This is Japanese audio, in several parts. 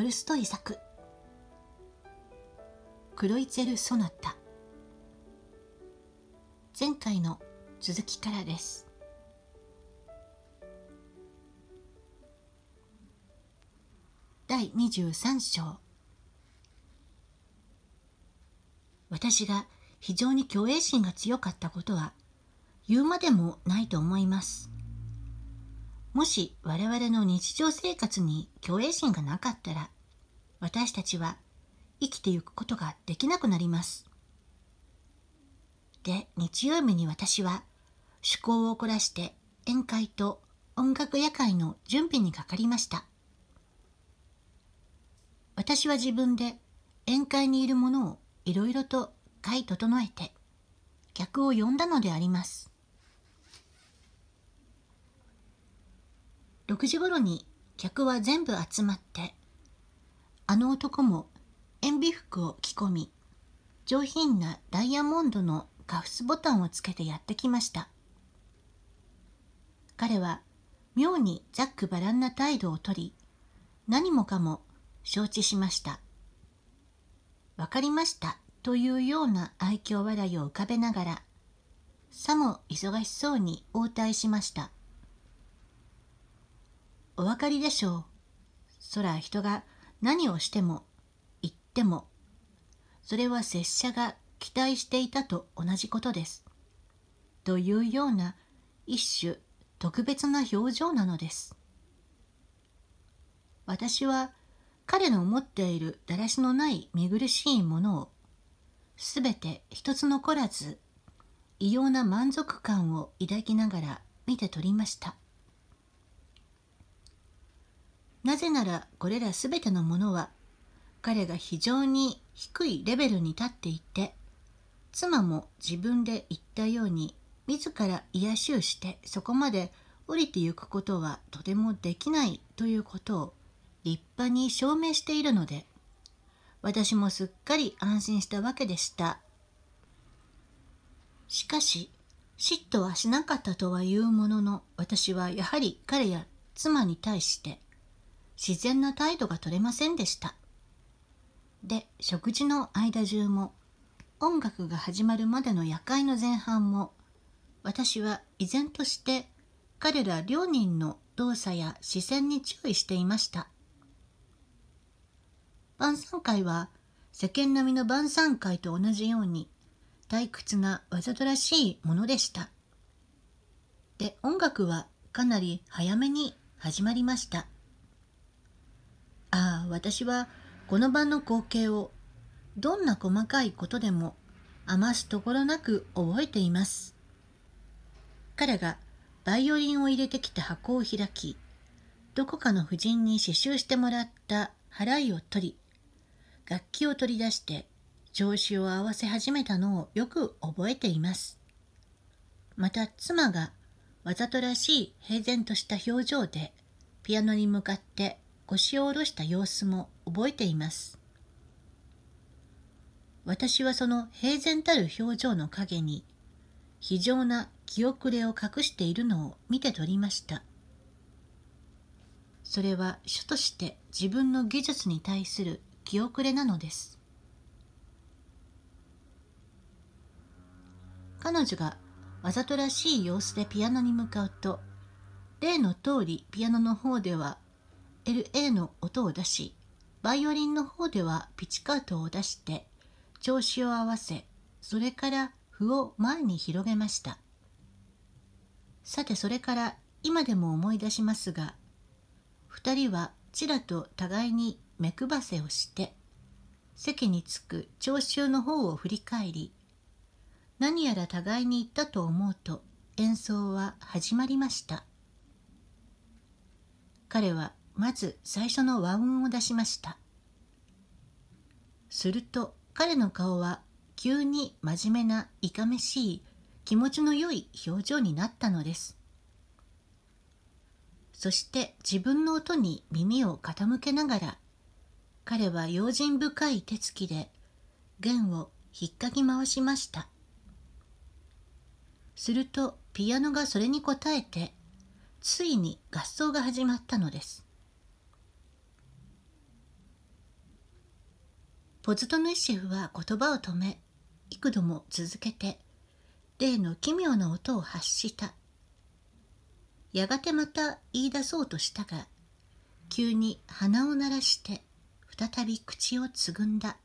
トルストイ作クロイツェル・ソナタ前回の続きからです第23章私が非常に虚栄心が強かったことは言うまでもないと思いますもし我々の日常生活に虚栄心がなかったら、私たちは生きてゆくことができなくなります。で、日曜日に私は趣向を凝らして宴会と音楽夜会の準備にかかりました。私は自分で宴会にいるものをいろいろと買い整えて客を呼んだのであります。6時頃に客は全部集まってあの男も塩ビ服を着込み上品なダイヤモンドのカフスボタンをつけてやってきました彼は妙にざっくばらんな態度をとり何もかも承知しましたわかりましたというような愛嬌笑いを浮かべながらさも忙しそうに応対しましたお分かりでしょう。そら人が何をしても言ってもそれは拙者が期待していたと同じことです。というような一種特別な表情なのです。私は彼の持っているだらしのない見苦しいものをすべて一つ残らず異様な満足感を抱きながら見て取りました。なぜならこれらすべてのものは彼が非常に低いレベルに立っていて妻も自分で言ったように自ら癒しをしてそこまで降りてゆくことはとてもできないということを立派に証明しているので私もすっかり安心したわけでしたしかし嫉妬はしなかったとは言うものの私はやはり彼や妻に対して自然な態度が取れませんでした。で、食事の間中も、音楽が始まるまでの夜会の前半も、私は依然として彼ら両人の動作や視線に注意していました。晩餐会は世間並みの晩餐会と同じように退屈なわざとらしいものでした。で、音楽はかなり早めに始まりました。ああ私はこの場の光景をどんな細かいことでも余すところなく覚えています彼がバイオリンを入れてきた箱を開きどこかの婦人に刺繍してもらった払いを取り楽器を取り出して調子を合わせ始めたのをよく覚えていますまた妻がわざとらしい平然とした表情でピアノに向かって腰を下ろした様子も覚えています。私はその平然たる表情の陰に、非常な気遅れを隠しているのを見て取りました。それは主として自分の技術に対する気遅れなのです。彼女がわざとらしい様子でピアノに向かうと、例の通りピアノの方では LA の音を出しバイオリンの方ではピチカートを出して調子を合わせそれから譜を前に広げましたさてそれから今でも思い出しますが2人はちらと互いに目配せをして席に着く聴衆の方を振り返り何やら互いに言ったと思うと演奏は始まりました彼はまず最初の和音を出しましたすると彼の顔は急に真面目ないかめしい気持ちの良い表情になったのですそして自分の音に耳を傾けながら彼は用心深い手つきで弦を引っかき回しましたするとピアノがそれに応えてついに合奏が始まったのですポズトヌイシェフは言葉を止め幾度も続けて例の奇妙な音を発したやがてまた言い出そうとしたが急に鼻を鳴らして再び口をつぐんだ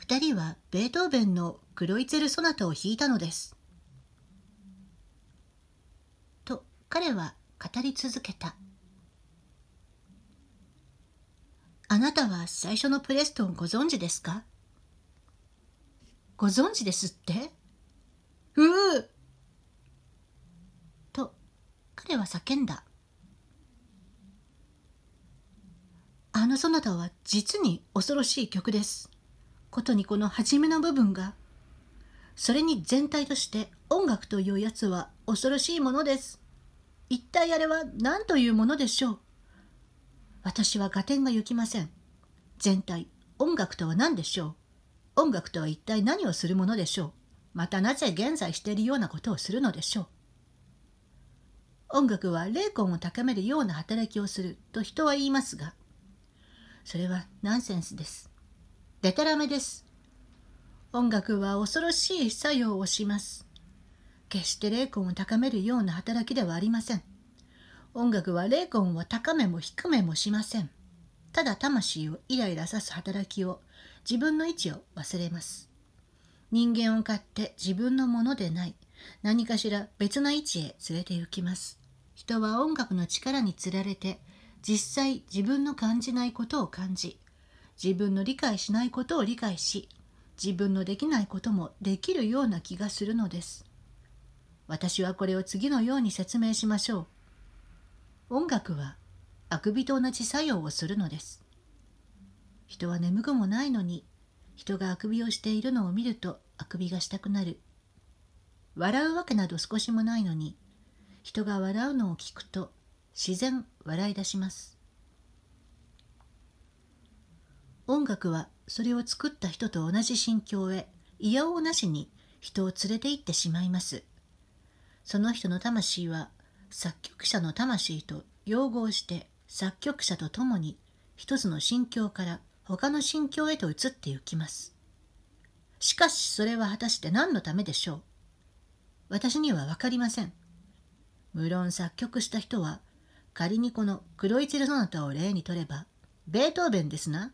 2人はベートーベンの「クロイツェル・ソナタ」を弾いたのです。と彼は語り続けた。あなたは最初のプレストンご存知ですかご存知ですってううと彼は叫んだ。あのそなたは実に恐ろしい曲です。ことにこの初めの部分が。それに全体として音楽というやつは恐ろしいものです。一体あれは何というものでしょう私は合点が行きません。全体、音楽とは何でしょう音楽とは一体何をするものでしょうまたなぜ現在しているようなことをするのでしょう音楽は霊魂を高めるような働きをすると人は言いますが、それはナンセンスです。でたらめです。音楽は恐ろしい作用をします。決して霊魂を高めるような働きではありません。音楽は霊魂を高めも低めもしませんただ魂をイライラさす働きを自分の位置を忘れます人間を買って自分のものでない何かしら別の位置へ連れて行きます人は音楽の力につられて実際自分の感じないことを感じ自分の理解しないことを理解し自分のできないこともできるような気がするのです私はこれを次のように説明しましょう音楽はあくびと同じ作用をするのです人は眠くもないのに人があくびをしているのを見るとあくびがしたくなる笑うわけなど少しもないのに人が笑うのを聞くと自然笑い出します音楽はそれを作った人と同じ心境へいやおうなしに人を連れて行ってしまいますその人の魂は作曲者の魂と融合して作曲者と共に一つの心境から他の心境へと移ってゆきます。しかしそれは果たして何のためでしょう私には分かりません。無論作曲した人は仮にこのクロイツェル・ソナタを例にとればベートーベンですな。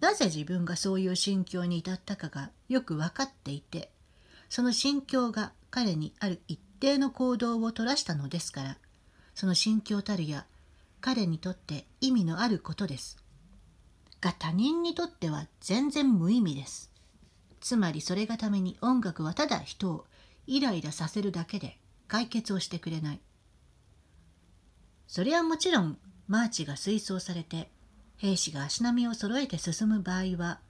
なぜ自分がそういう心境に至ったかがよく分かっていてその心境が彼にある一定の行動を取らしたのですからその心境たるや彼にとって意味のあることですが他人にとっては全然無意味ですつまりそれがために音楽はただ人をイライラさせるだけで解決をしてくれないそれはもちろんマーチが推奨されて兵士が足並みを揃えて進む場合は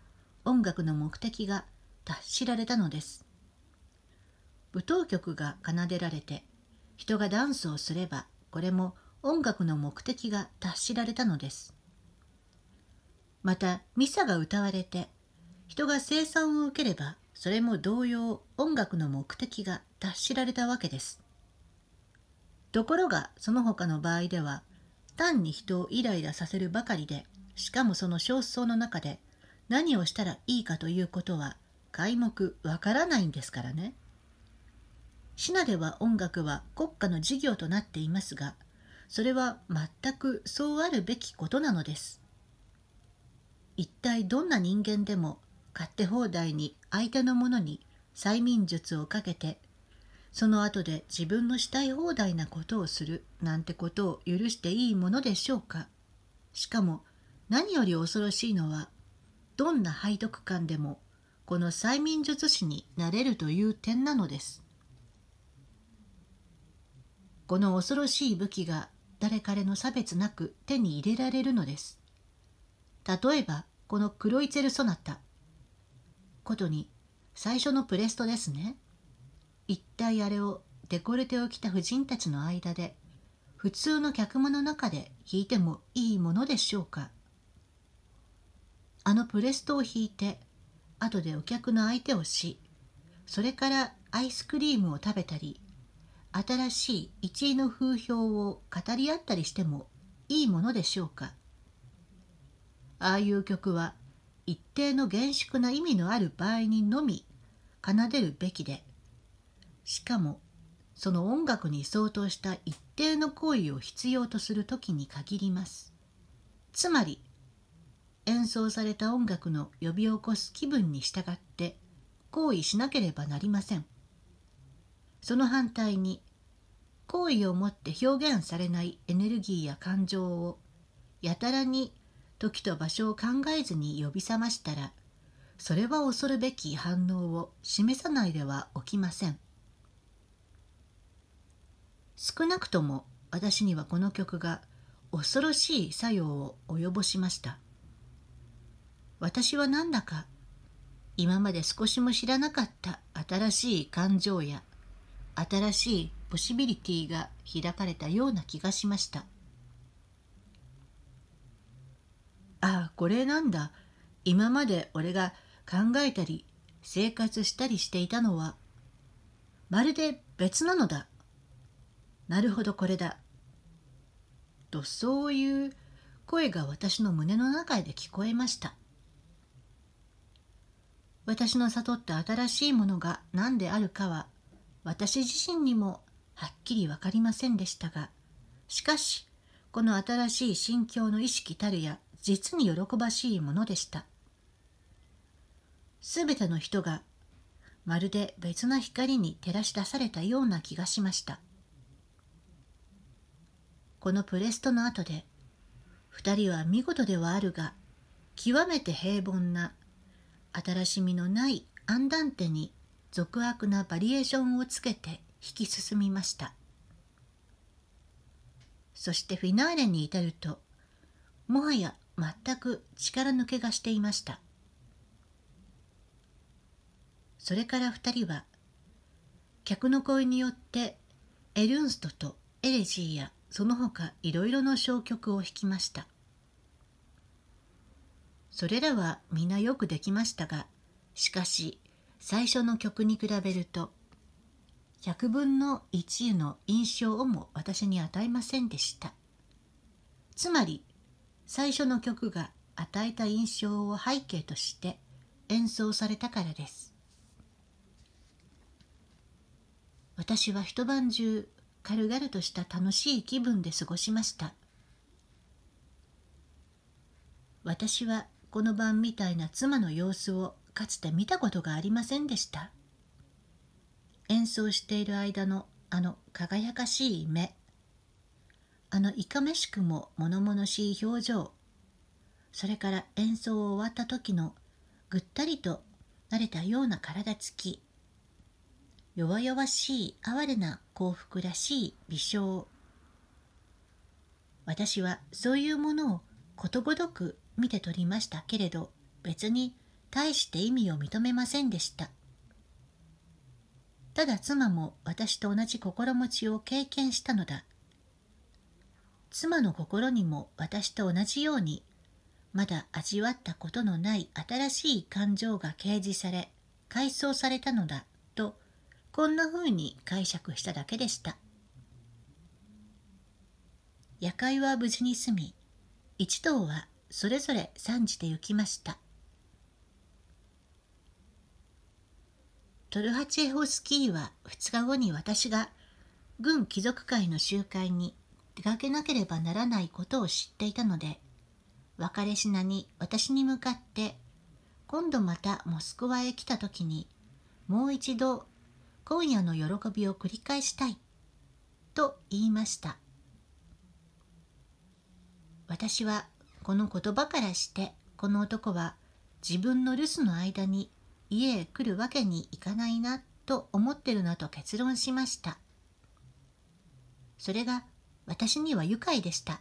音楽の目的が達しられたのです舞踏曲が奏でられて人がダンスをすればこれも音楽の目的が達しられたのですまたミサが歌われて人が生産を受ければそれも同様音楽の目的が達しられたわけですところがその他の場合では単に人をイライラさせるばかりでしかもその焦燥の中で何をしたらいいかということは皆目わからないんですからね。シナでは音楽は国家の事業となっていますがそれは全くそうあるべきことなのです一体どんな人間でも勝手放題に相手のものに催眠術をかけてその後で自分のしたい放題なことをするなんてことを許していいものでしょうかしかも何より恐ろしいのはどんな背徳感でもこの催眠術師になれるという点なのですこの恐ろしい武器が誰彼の差別なく手に入れられるのです。例えばこのクロイツェル・ソナタ。ことに最初のプレストですね。一体あれをデコルテを着た婦人たちの間で普通の客間の中で弾いてもいいものでしょうかあのプレストを弾いて後でお客の相手をしそれからアイスクリームを食べたり新しい一位の風評を語り合ったりしてもいいものでしょうかああいう曲は一定の厳粛な意味のある場合にのみ奏でるべきでしかもその音楽に相当した一定の行為を必要とする時に限りますつまり演奏された音楽の呼び起こす気分に従って行為しなければなりません。その反対に好意を持って表現されないエネルギーや感情をやたらに時と場所を考えずに呼び覚ましたらそれは恐るべき反応を示さないでは起きません少なくとも私にはこの曲が恐ろしい作用を及ぼしました私はなんだか今まで少しも知らなかった新しい感情や新しいポシビリティが開かれたような気がしましたああこれなんだ今まで俺が考えたり生活したりしていたのはまるで別なのだなるほどこれだとそういう声が私の胸の中で聞こえました私の悟った新しいものが何であるかは私自身にもはっきり分かりませんでしたがしかしこの新しい心境の意識たるや実に喜ばしいものでしたすべての人がまるで別な光に照らし出されたような気がしましたこのプレストの後で2人は見事ではあるが極めて平凡な新しみのない安断点に俗悪なバリエーションをつけて引き進みましたそしてフィナーレに至るともはや全く力抜けがしていましたそれから2人は客の声によってエルンストとエレジーやその他いろいろの小曲を弾きましたそれらは皆よくできましたがしかし最初の曲に比べると100分の1の印象をも私に与えませんでしたつまり最初の曲が与えた印象を背景として演奏されたからです私は一晩中軽々とした楽しい気分で過ごしました私はこの晩みたいな妻の様子をかつて見たことがありませんでした演奏している間のあの輝かしい目あのいかめしくも物々しい表情それから演奏を終わった時のぐったりと慣れたような体つき弱々しい哀れな幸福らしい微笑私はそういうものをことごとく見て取りましたけれど別に大して意味を認めませんでしたただ妻も私と同じ心持ちを経験したのだ妻の心にも私と同じようにまだ味わったことのない新しい感情が掲示され回想されたのだとこんなふうに解釈しただけでした夜会は無事に済み一同はそれぞれ参じて行きましたトルハチェホスキーは2日後に私が軍貴族会の集会に出かけなければならないことを知っていたので別れ品に私に向かって今度またモスクワへ来た時にもう一度今夜の喜びを繰り返したいと言いました私はこの言葉からしてこの男は自分の留守の間に家へ来るわけにいかないなと思ってるなと結論しましたそれが私には愉快でした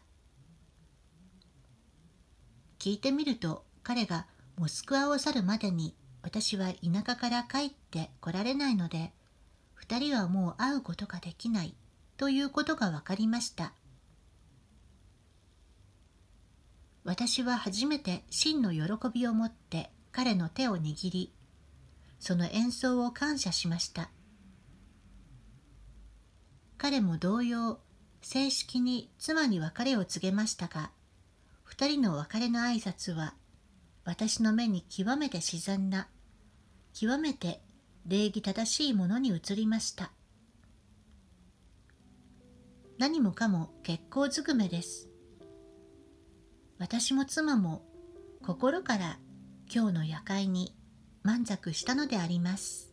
聞いてみると彼がモスクワを去るまでに私は田舎から帰って来られないので2人はもう会うことができないということが分かりました私は初めて真の喜びを持って彼の手を握りその演奏を感謝しました彼も同様正式に妻に別れを告げましたが2人の別れの挨拶は私の目に極めて自然な極めて礼儀正しいものに移りました何もかも結構ずくめです私も妻も心から今日の夜会に満足したのであります。